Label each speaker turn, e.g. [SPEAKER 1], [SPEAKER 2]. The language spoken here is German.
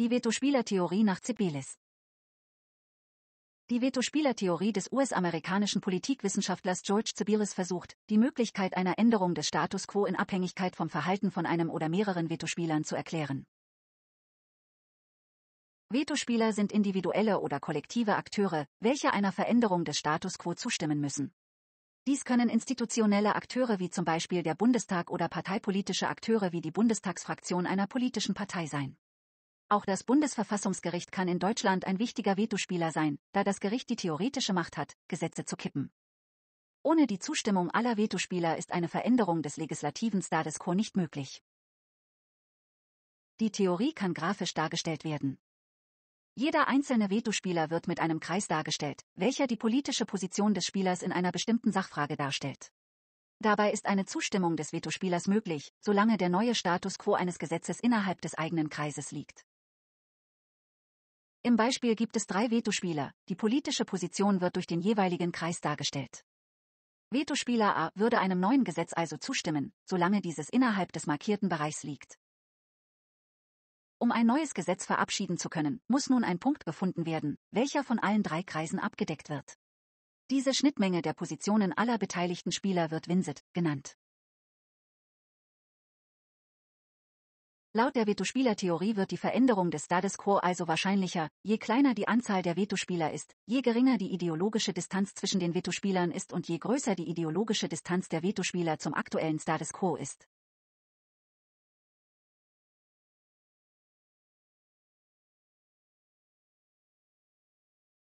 [SPEAKER 1] Die Veto-Spieler-Theorie nach Zibelis. Die Veto-Spieler-Theorie des US-amerikanischen Politikwissenschaftlers George Zibelis versucht, die Möglichkeit einer Änderung des Status quo in Abhängigkeit vom Verhalten von einem oder mehreren Vetospielern zu erklären. Vetospieler sind individuelle oder kollektive Akteure, welche einer Veränderung des Status quo zustimmen müssen. Dies können institutionelle Akteure wie zum Beispiel der Bundestag oder parteipolitische Akteure wie die Bundestagsfraktion einer politischen Partei sein. Auch das Bundesverfassungsgericht kann in Deutschland ein wichtiger Vetospieler sein, da das Gericht die theoretische Macht hat, Gesetze zu kippen. Ohne die Zustimmung aller Vetospieler ist eine Veränderung des legislativen Status quo nicht möglich. Die Theorie kann grafisch dargestellt werden. Jeder einzelne Vetospieler wird mit einem Kreis dargestellt, welcher die politische Position des Spielers in einer bestimmten Sachfrage darstellt. Dabei ist eine Zustimmung des Vetospielers möglich, solange der neue Status quo eines Gesetzes innerhalb des eigenen Kreises liegt. Im Beispiel gibt es drei Vetospieler, die politische Position wird durch den jeweiligen Kreis dargestellt. Vetospieler A würde einem neuen Gesetz also zustimmen, solange dieses innerhalb des markierten Bereichs liegt. Um ein neues Gesetz verabschieden zu können, muss nun ein Punkt gefunden werden, welcher von allen drei Kreisen abgedeckt wird. Diese Schnittmenge der Positionen aller beteiligten Spieler wird Winset genannt. Laut der Veto-Spieler-Theorie wird die Veränderung des Status quo also wahrscheinlicher, je kleiner die Anzahl der Vetospieler ist, je geringer die ideologische Distanz zwischen den Vetospielern ist und je größer die ideologische Distanz der Vetospieler zum aktuellen Status quo ist.